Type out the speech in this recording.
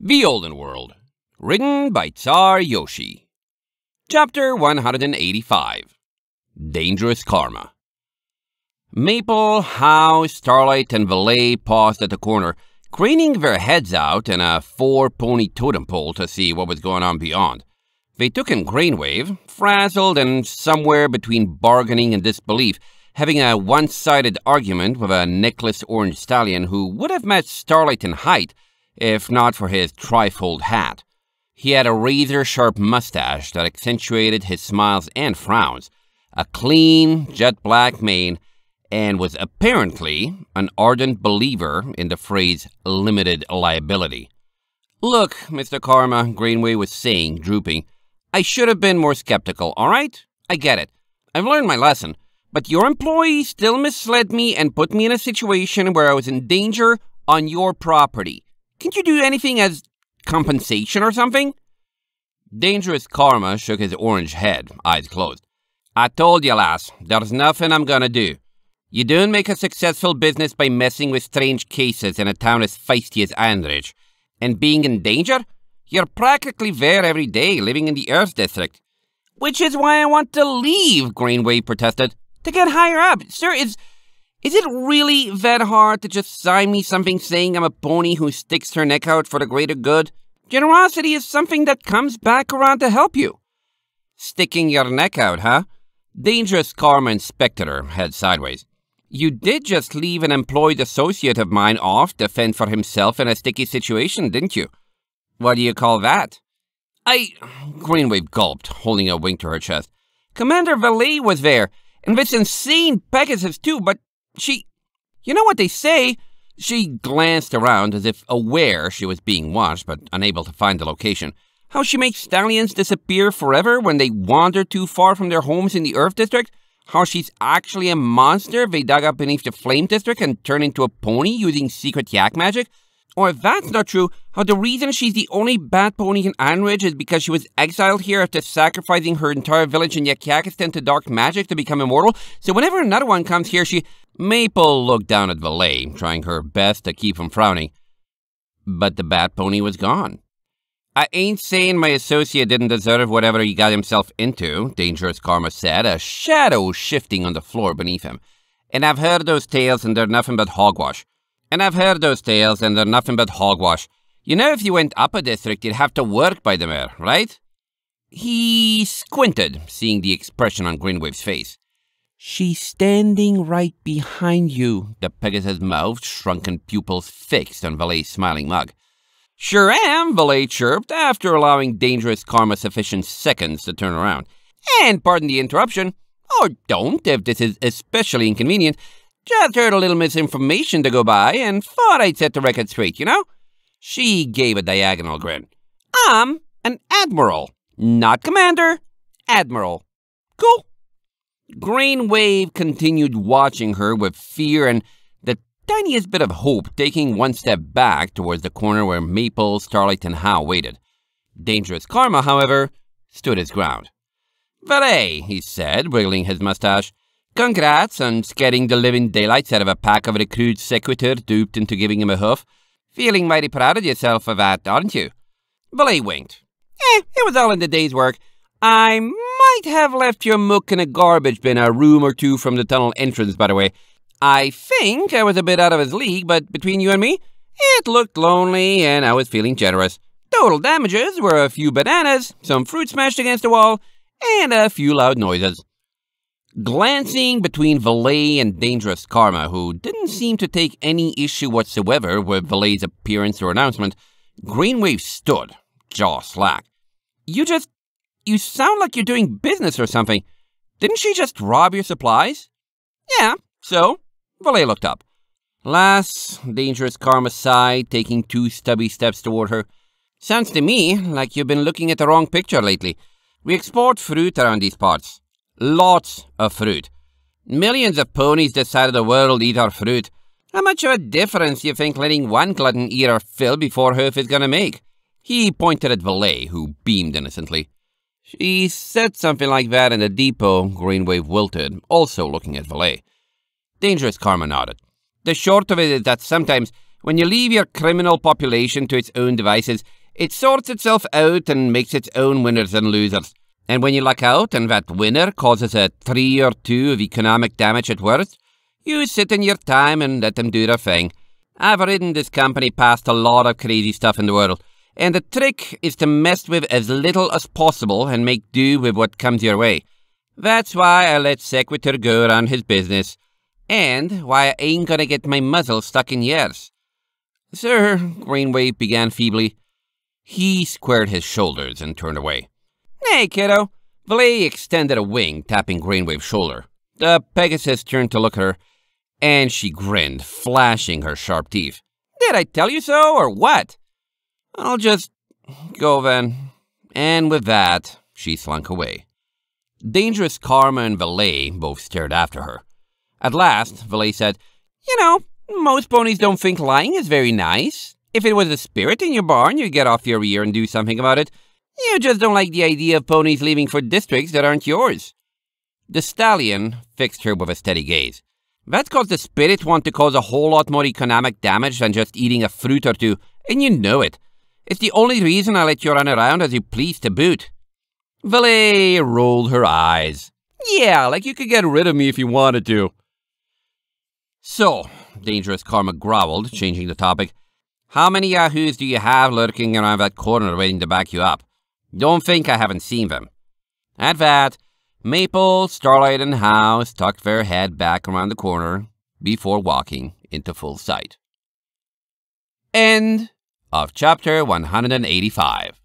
The Olden World, written by Tsar Yoshi. Chapter 185 Dangerous Karma. Maple, Howe, Starlight, and Valet paused at the corner, craning their heads out in a four pony totem pole to see what was going on beyond. They took in Grainwave, frazzled and somewhere between bargaining and disbelief, having a one sided argument with a necklace orange stallion who would have matched Starlight in height if not for his trifold hat. He had a razor-sharp mustache that accentuated his smiles and frowns, a clean, jet-black mane, and was apparently an ardent believer in the phrase limited liability. Look, Mr. Karma, Greenway was saying, drooping, I should have been more skeptical, all right? I get it. I've learned my lesson. But your employee still misled me and put me in a situation where I was in danger on your property. Can't you do anything as compensation or something? Dangerous Karma shook his orange head, eyes closed. I told you, lass, there's nothing I'm gonna do. You don't make a successful business by messing with strange cases in a town as feisty as Andridge. And being in danger? You're practically there every day, living in the Earth District. Which is why I want to leave, Greenway protested. To get higher up. Sir, is is it really that hard to just sign me something saying I'm a pony who sticks her neck out for the greater good? Generosity is something that comes back around to help you. Sticking your neck out, huh? Dangerous Karma inspector, head sideways. You did just leave an employed associate of mine off to fend for himself in a sticky situation, didn't you? What do you call that? I... Greenwave gulped, holding a wing to her chest. Commander Valet was there, and this insane Pegasus too, but she. You know what they say? She glanced around as if aware she was being watched but unable to find the location. How she makes stallions disappear forever when they wander too far from their homes in the Earth District? How she's actually a monster they dug up beneath the Flame District and turned into a pony using secret yak magic? Or if that's not true, how the reason she's the only bad pony in Anridge is because she was exiled here after sacrificing her entire village in Yakakistan to dark magic to become immortal, so whenever another one comes here, she... Maple looked down at Valet, trying her best to keep from frowning. But the bat pony was gone. I ain't saying my associate didn't deserve whatever he got himself into, Dangerous Karma said, a shadow shifting on the floor beneath him. And I've heard those tales and they're nothing but hogwash. And I've heard those tales, and they're nothing but hogwash. You know, if you went up a district, you'd have to work by the mayor, right? He squinted, seeing the expression on Greenwave's face. She's standing right behind you, the Pegasus mouth, shrunken pupils fixed on Valet's smiling mug. Sure am, Valet chirped, after allowing dangerous karma sufficient seconds to turn around. And pardon the interruption, or don't if this is especially inconvenient, just heard a little misinformation to go by and thought I'd set the record straight, you know? She gave a diagonal grin. I'm an admiral, not commander. Admiral. Cool. Greenwave continued watching her with fear and the tiniest bit of hope, taking one step back towards the corner where Maple, Starlight, and Howe waited. Dangerous Karma, however, stood his ground. Valet, he said, wiggling his mustache, Congrats on scaring the living daylights out of a pack of recruits sequitur duped into giving him a hoof. Feeling mighty proud of yourself for that, aren't you? Belay winked. Eh, it was all in the day's work. I might have left your muck in a garbage bin a room or two from the tunnel entrance, by the way. I think I was a bit out of his league, but between you and me, it looked lonely and I was feeling generous. Total damages were a few bananas, some fruit smashed against the wall, and a few loud noises. Glancing between Valet and Dangerous Karma, who didn't seem to take any issue whatsoever with Valet's appearance or announcement, Greenwave stood, jaw slack. You just. You sound like you're doing business or something. Didn't she just rob your supplies? Yeah, so? Valet looked up. Lass, Dangerous Karma sighed, taking two stubby steps toward her. Sounds to me like you've been looking at the wrong picture lately. We export fruit around these parts. Lots of fruit. Millions of ponies this side of the world eat our fruit. How much of a difference do you think letting one glutton eat our fill before hoof is going to make? He pointed at Valet, who beamed innocently. She said something like that in the depot, Greenwave wilted, also looking at Valet. Dangerous Karma nodded. The short of it is that sometimes, when you leave your criminal population to its own devices, it sorts itself out and makes its own winners and losers. And when you luck out and that winner causes a three or two of economic damage at worst, you sit in your time and let them do their thing. I've ridden this company past a lot of crazy stuff in the world, and the trick is to mess with as little as possible and make do with what comes your way. That's why I let Secretary go around his business, and why I ain't gonna get my muzzle stuck in yours. Sir, Greenway began feebly. He squared his shoulders and turned away. Hey, kiddo. Valet extended a wing, tapping Greenwave's shoulder. The Pegasus turned to look at her, and she grinned, flashing her sharp teeth. Did I tell you so, or what? I'll just go then. And with that, she slunk away. Dangerous Karma and Valet both stared after her. At last, Valet said, You know, most ponies don't think lying is very nice. If it was a spirit in your barn, you'd get off your ear and do something about it. You just don't like the idea of ponies leaving for districts that aren't yours. The stallion fixed her with a steady gaze. That's cause the spirits want to cause a whole lot more economic damage than just eating a fruit or two, and you know it. It's the only reason I let you run around as you please to boot. Valet rolled her eyes. Yeah, like you could get rid of me if you wanted to. So, Dangerous Karma growled, changing the topic. How many Yahoos do you have lurking around that corner waiting to back you up? Don't think I haven't seen them. At that, Maple, Starlight, and House tucked their head back around the corner before walking into full sight. End of chapter 185.